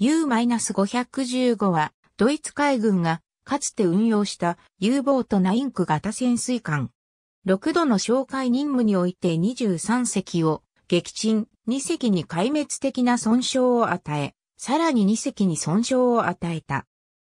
U-515 は、ドイツ海軍が、かつて運用した U ボートナインク型潜水艦。6度の哨戒任務において23隻を撃沈、2隻に壊滅的な損傷を与え、さらに2隻に損傷を与えた。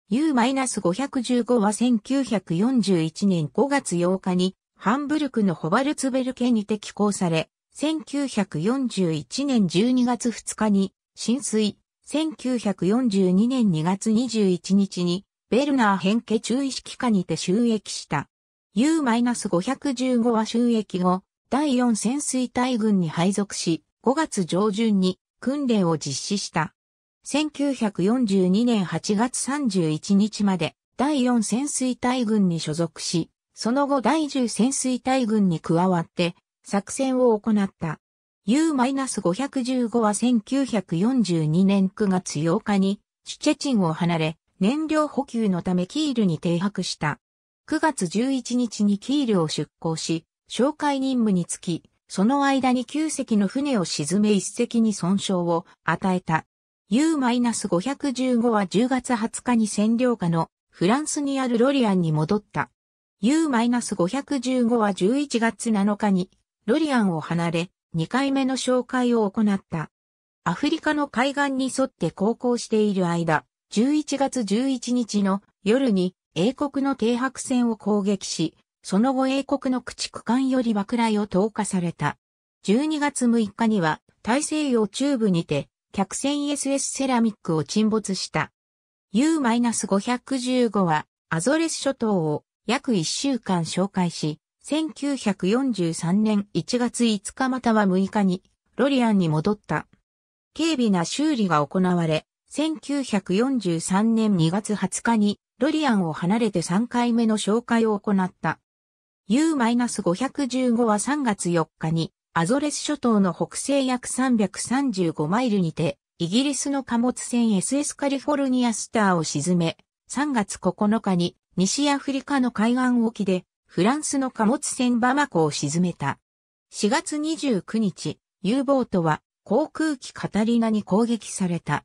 U-515 は1941年5月8日にハンブルクのホバルツベル県にて寄港され、1941年12月2日に浸水、1942年2月21日に、ベルナー変化注意識下にて収益した。U-515 は収益後、第4潜水隊軍に配属し、5月上旬に訓練を実施した。1942年8月31日まで第4潜水隊軍に所属し、その後第10潜水隊軍に加わって作戦を行った。U-515 は1942年9月8日にシュチェチンを離れ、燃料補給のためキールに停泊した。9月11日にキールを出港し、哨戒任務につき、その間に9隻の船を沈め1隻に損傷を与えた。U-515 は10月20日に占領下のフランスにあるロリアンに戻った。U-515 は11月7日にロリアンを離れ、2回目の紹介を行った。アフリカの海岸に沿って航行している間、11月11日の夜に英国の停泊船を攻撃し、その後英国の駆逐艦より爆雷を投下された。12月6日には大西洋中部にて客船 SS セラミックを沈没した。U-515 はアゾレス諸島を約1週間紹介し、1943年1月5日または6日に、ロリアンに戻った。軽微な修理が行われ、1943年2月20日に、ロリアンを離れて3回目の紹介を行った。U-515 は3月4日に、アゾレス諸島の北西約335マイルにて、イギリスの貨物船 SS カリフォルニアスターを沈め、3月9日に西アフリカの海岸沖でフランスの貨物船バマコを沈めた。4月29日、U ボートは航空機カタリナに攻撃された。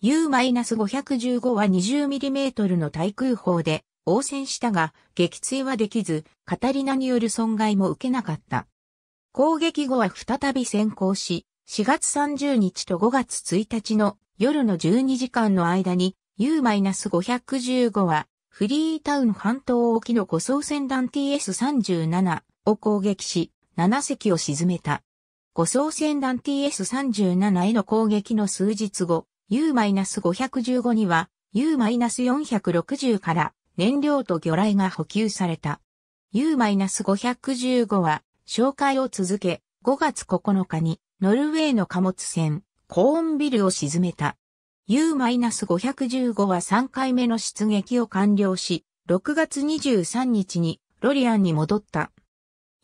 U-515 は 20mm の対空砲で応戦したが撃墜はできず、カタリナによる損害も受けなかった。攻撃後は再び先行し、4月30日と5月1日の夜の12時間の間に U-515 はフリータウン半島沖の護送船団 TS37 を攻撃し、7隻を沈めた。護送船団 TS37 への攻撃の数日後、U-515 には U-460 から燃料と魚雷が補給された。U-515 は紹介を続け、5月9日にノルウェーの貨物船コーンビルを沈めた。U-515 は3回目の出撃を完了し、6月23日にロリアンに戻った。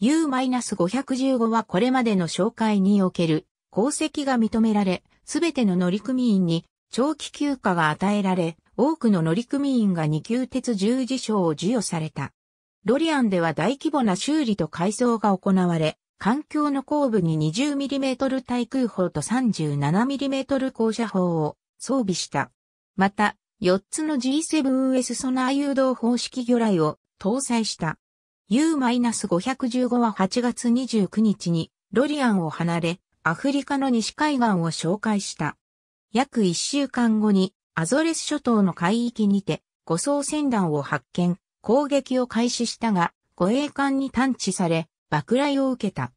U-515 はこれまでの紹介における功績が認められ、すべての乗組員に長期休暇が与えられ、多くの乗組員が二級鉄十字章を授与された。ロリアンでは大規模な修理と改装が行われ、環境の後部に 20mm 対空砲と 37mm 高射砲を装備した。また、4つの G7S ソナー誘導方式魚雷を搭載した。U-515 は8月29日にロリアンを離れ、アフリカの西海岸を紹介した。約1週間後にアゾレス諸島の海域にて護送船団を発見、攻撃を開始したが、護衛艦に探知され、爆雷を受けた。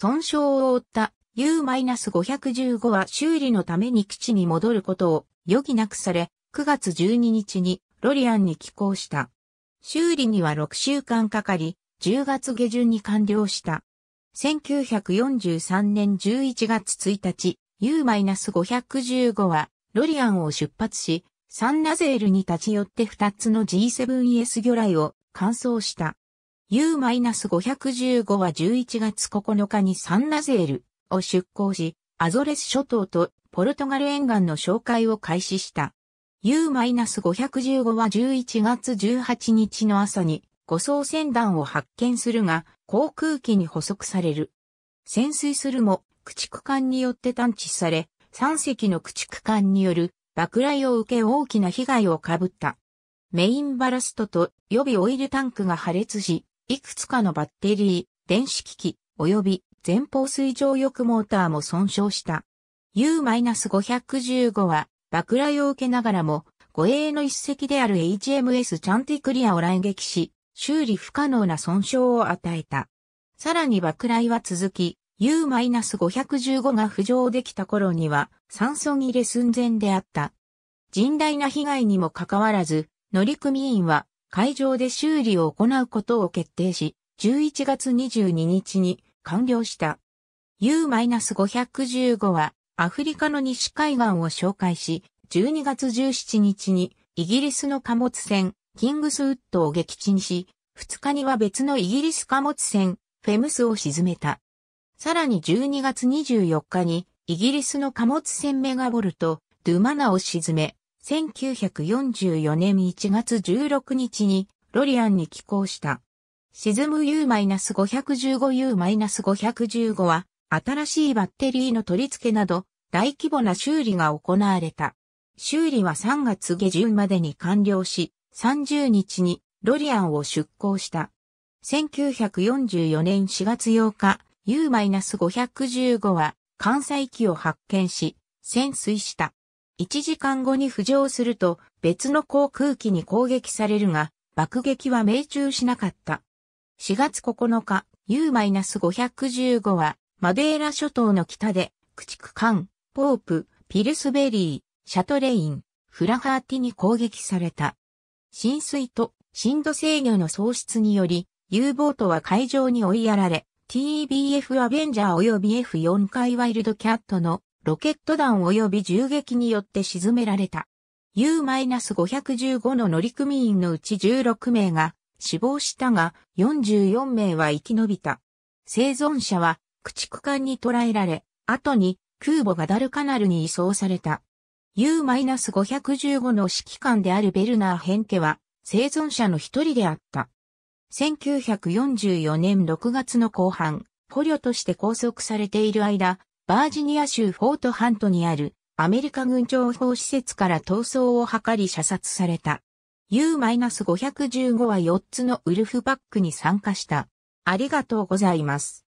損傷を負った U-515 は修理のために基地に戻ることを余儀なくされ、9月12日にロリアンに寄港した。修理には6週間かかり、10月下旬に完了した。1943年11月1日、U-515 はロリアンを出発し、サンナゼールに立ち寄って2つの G7S 魚雷を完走した。U-515 は11月9日にサンナゼール、を出港し、アゾレス諸島とポルトガル沿岸の紹介を開始した。U-515 は11月18日の朝に護送船団を発見するが、航空機に捕捉される。潜水するも、駆逐艦によって探知され、3隻の駆逐艦による爆雷を受け大きな被害を被った。メインバラストと予備オイルタンクが破裂し、いくつかのバッテリー、電子機器、及び前方水上翼モーターも損傷した。U-515 は、爆雷を受けながらも、護衛の一隻である HMS チャンティクリアを来撃し、修理不可能な損傷を与えた。さらに爆雷は続き、U-515 が浮上できた頃には、酸素切れ寸前であった。甚大な被害にもかかわらず、乗組員は、会場で修理を行うことを決定し、11月22日に完了した。U-515 はアフリカの西海岸を紹介し、12月17日にイギリスの貨物船キングスウッドを撃沈し、2日には別のイギリス貨物船フェムスを沈めた。さらに12月24日にイギリスの貨物船メガボルト、ドゥマナを沈め、1944年1月16日にロリアンに寄港した。沈む U-515U-515 は、新しいバッテリーの取り付けなど、大規模な修理が行われた。修理は3月下旬までに完了し、30日にロリアンを出港した。1944年4月8日、U-515 は関西機を発見し、潜水した。1時間後に浮上すると別の航空機に攻撃されるが、爆撃は命中しなかった。4月9日、U-515 は、マデーラ諸島の北で、駆逐艦、ポープ、ピルスベリー、シャトレイン、フラハーティに攻撃された。浸水と深度制御の喪失により、U ボートは海上に追いやられ、TBF アベンジャー及び F4 回ワイルドキャットのロケット弾及び銃撃によって沈められた。U-515 の乗組員のうち16名が死亡したが、44名は生き延びた。生存者は、駆逐艦に捕らえられ、後に空母ガダルカナルに移送された。U-515 の指揮官であるベルナー・ヘンケは、生存者の一人であった。1944年6月の後半、捕虜として拘束されている間、バージニア州フォートハントにあるアメリカ軍情報施設から逃走を図り射殺された。U-515 は4つのウルフパックに参加した。ありがとうございます。